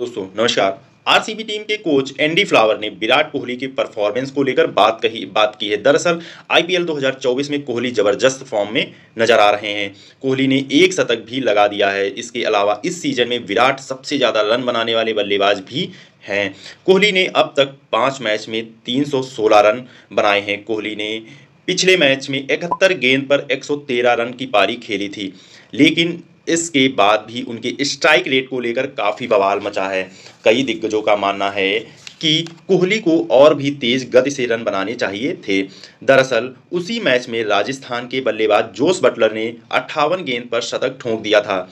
दोस्तों नमस्कार RCB team के कोच एंडी फ्लावर ने विराट कोहली के परफॉर्मेंस को लेकर बात कही बात की है दरअसल आईपीएल 2024 में कोहली जबरदस्त फॉर्म में नजर आ रहे हैं कोहली ने एक शतक भी लगा दिया है इसके अलावा इस सीजन में विराट सबसे ज़्यादा रन बनाने वाले बल्लेबाज भी हैं कोहली ने अब तक पाँच मैच में तीन रन बनाए हैं कोहली ने पिछले मैच में इकहत्तर गेंद पर 113 रन की पारी खेली थी लेकिन इसके बाद भी उनके स्ट्राइक रेट को लेकर काफ़ी बवाल मचा है कई दिग्गजों का मानना है कि कोहली को और भी तेज गति से रन बनाने चाहिए थे दरअसल उसी मैच में राजस्थान के बल्लेबाज जोस बटलर ने अट्ठावन गेंद पर शतक ठोंक दिया था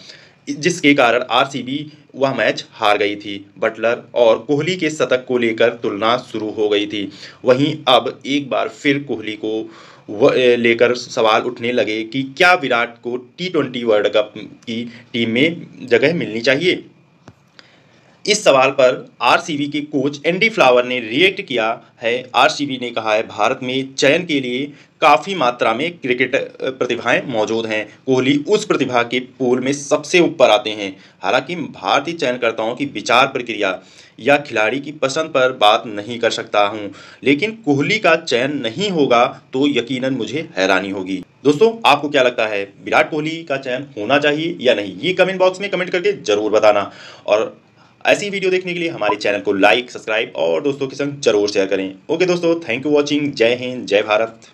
जिसके कारण आरसीबी वह मैच हार गई थी बटलर और कोहली के शतक को लेकर तुलना शुरू हो गई थी वहीं अब एक बार फिर कोहली को लेकर सवाल उठने लगे कि क्या विराट को टी ट्वेंटी वर्ल्ड कप की टीम में जगह मिलनी चाहिए इस सवाल पर आरसीबी के कोच एंडी फ्लावर ने रिएक्ट किया है आरसीबी ने कहा है भारत में चयन के लिए काफ़ी मात्रा में क्रिकेट प्रतिभाएं मौजूद हैं कोहली उस प्रतिभा के पोल में सबसे ऊपर आते हैं हालांकि भारतीय चयनकर्ताओं की विचार प्रक्रिया या खिलाड़ी की पसंद पर बात नहीं कर सकता हूं लेकिन कोहली का चयन नहीं होगा तो यकीनन मुझे हैरानी होगी दोस्तों आपको क्या लगता है विराट कोहली का चयन होना चाहिए या नहीं ये कमेंट बॉक्स में कमेंट करके ज़रूर बताना और ऐसी वीडियो देखने के लिए हमारे चैनल को लाइक सब्सक्राइब और दोस्तों के संग जरूर शेयर करें ओके दोस्तों थैंक यू वॉचिंग जय हिंद जय भारत